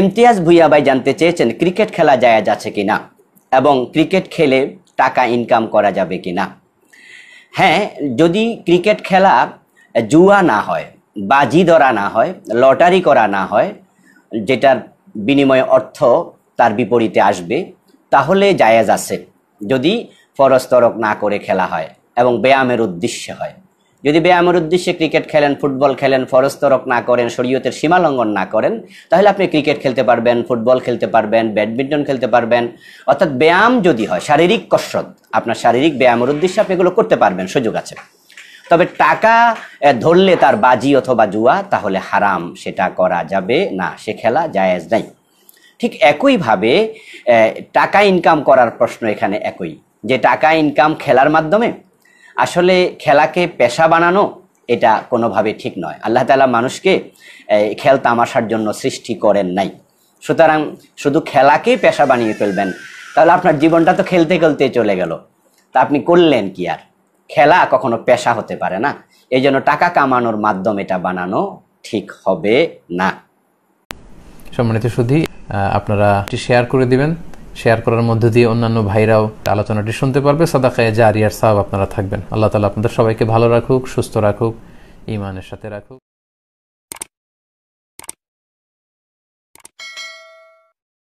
ইমতিয়াজ ভুইয়া ভাই জানতে চেয়েছেন ক্রিকেট খেলা যায় আছে কি না এবং ক্রিকেট খেলে টাকা ইনকাম করা যাবে কি না হ্যাঁ যদি ক্রিকেট খেলা জুয়া না হয় বাজি ধরা না হয় লটারি করা না হয় যেটার বিনিময়ে অর্থ তার বিপরীতে আসবে তাহলে জায়াজ আছে যদি ফরজ তরক না করে খেলা হয় এবং ব্যায়ামের উদ্দেশ্যে হয় যদি ব্যায়ামের উদ্দেশ্যে ক্রিকেট খেলেন ফুটবল খেলেন ফরস্তরক না করেন শরীয়তের সীমালঙ্ঘন না করেন তাহলে আপনি ক্রিকেট খেলতে পারবেন ফুটবল খেলতে পারবেন ব্যাডমিন্টন খেলতে পারবেন অর্থাৎ ব্যায়াম যদি হয় শারীরিক কসরত আপনার শারীরিক ব্যায়ামের উদ্দেশ্যে আপনি এগুলো করতে পারবেন সুযোগ আছে তবে টাকা ধরলে তার বাজি অথবা জুয়া তাহলে হারাম সেটা করা যাবে না সে খেলা জায়েজ নাই ঠিক একইভাবে টাকা ইনকাম করার প্রশ্ন এখানে একই যে টাকা ইনকাম খেলার মাধ্যমে আসলে খেলাকে পেশা বানানো এটা কোনোভাবে ঠিক নয় আল্লাহ তালা মানুষকে খেল তামাশার জন্য সৃষ্টি করেন নাই সুতরাং শুধু খেলাকেই পেশা বানিয়ে ফেলবেন তাহলে আপনার জীবনটা তো খেলতে খেলতে চলে গেল তা আপনি করলেন কি আর খেলা কখনো পেশা হতে পারে না এই জন্য টাকা কামানোর মাধ্যম এটা বানানো ঠিক হবে না সম্মানিত সুধী আপনারা শেয়ার করে দিবেন শেয়ার করার মধ্য দিয়ে অন্যান্য ভাইরাও আলোচনাটি শুনতে পারবে সাদাকায় জারিয়ার সাহাব আপনারা থাকবেন আল্লাহ তালা আপনাদের সবাইকে ভালো রাখুক সুস্থ রাখুক ইমানের সাথে রাখুক